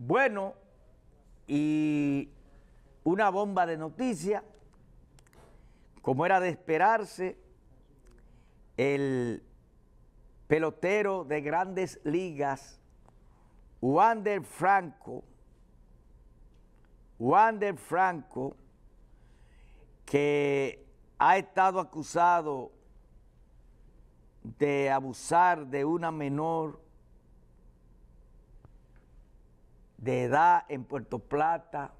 Bueno, y una bomba de noticias, como era de esperarse, el pelotero de grandes ligas, Wander Franco, Wander Franco, que ha estado acusado de abusar de una menor de edad en Puerto Plata,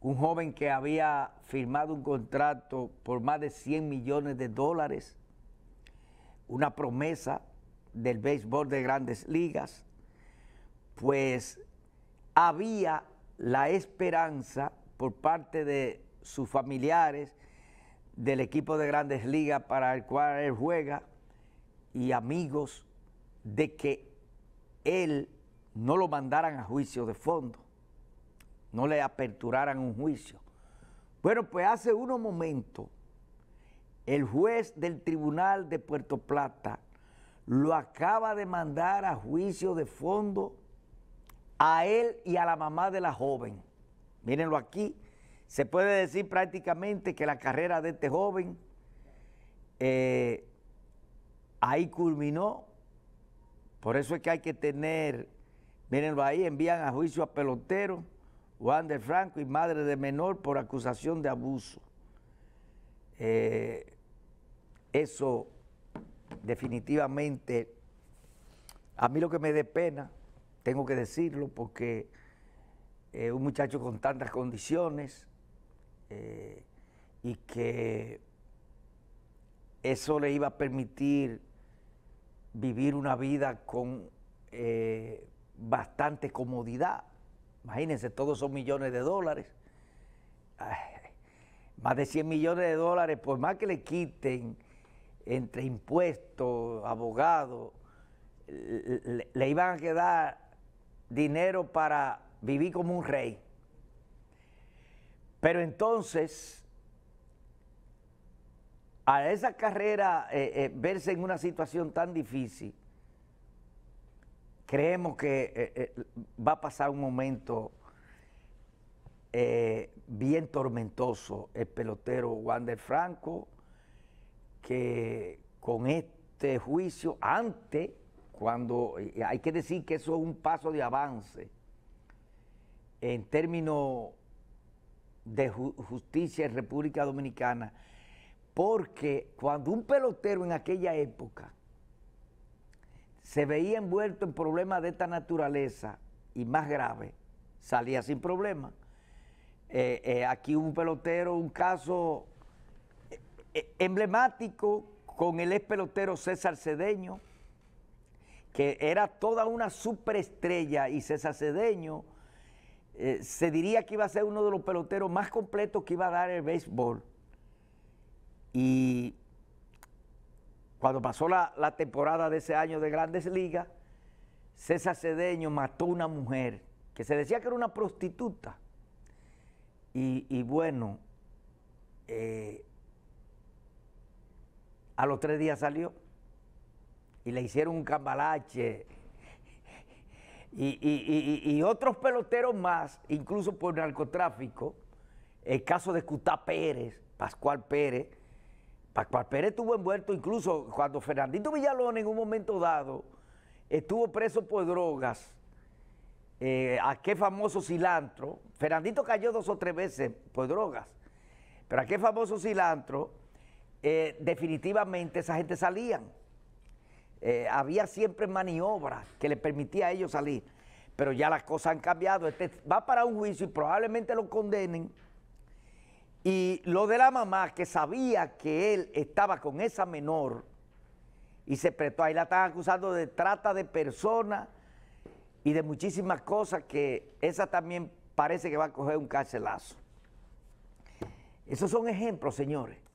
un joven que había firmado un contrato por más de 100 millones de dólares, una promesa del béisbol de grandes ligas, pues había la esperanza por parte de sus familiares del equipo de grandes ligas para el cual él juega y amigos de que él no lo mandaran a juicio de fondo, no le aperturaran un juicio. Bueno, pues hace unos momentos el juez del tribunal de Puerto Plata lo acaba de mandar a juicio de fondo a él y a la mamá de la joven. Mírenlo aquí, se puede decir prácticamente que la carrera de este joven eh, ahí culminó, por eso es que hay que tener Mírenlo ahí, envían a juicio a pelotero, Juan de Franco y madre de menor por acusación de abuso. Eh, eso definitivamente, a mí lo que me dé pena, tengo que decirlo, porque eh, un muchacho con tantas condiciones eh, y que eso le iba a permitir vivir una vida con eh, bastante comodidad. Imagínense, todos son millones de dólares. más de 100 millones de dólares, PUES más que le quiten entre impuestos, abogados, le, iban a quedar dinero para vivir como un rey. Pero entonces, a esa carrera, eh, eh, verse en una situación tan difícil, creemos que eh, eh, va a pasar un momento eh, bien tormentoso el pelotero Wander Franco, que con este juicio, antes, cuando hay que decir que eso es un paso de avance en términos de justicia en República Dominicana, porque cuando un pelotero en aquella época se veía envuelto en problemas de esta naturaleza y más grave, salía sin problema. Eh, eh, aquí un pelotero, un caso eh, emblemático con el ex pelotero César Cedeño, que era toda una superestrella y César Cedeño se diría que iba a ser uno de los peloteros más completos que iba a dar el béisbol. Y cuando pasó la, temporada de ese año de Grandes Ligas, César Cedeño mató a una mujer que se decía que era una prostituta. Y, bueno, eh, a los tres días salió y le hicieron un cambalache y, y, otros peloteros más, incluso por narcotráfico, el caso de Cutá Pérez, Pascual Pérez, Pascual Pérez estuvo envuelto incluso cuando Fernandito Villalón en un momento dado estuvo preso por drogas, eh, ¿A aquel famoso cilantro, Fernandito cayó dos o tres veces por drogas, pero aquel famoso cilantro, eh, definitivamente esa gente salían. Eh, había siempre maniobras que le permitía a ellos salir, pero ya las cosas han cambiado. Este va para un juicio y probablemente lo condenen y lo de la mamá que sabía que él estaba con esa menor y se prestó, ahí la están acusando de trata de personas y de muchísimas cosas que esa también parece que va a coger un carcelazo. Esos son ejemplos, señores.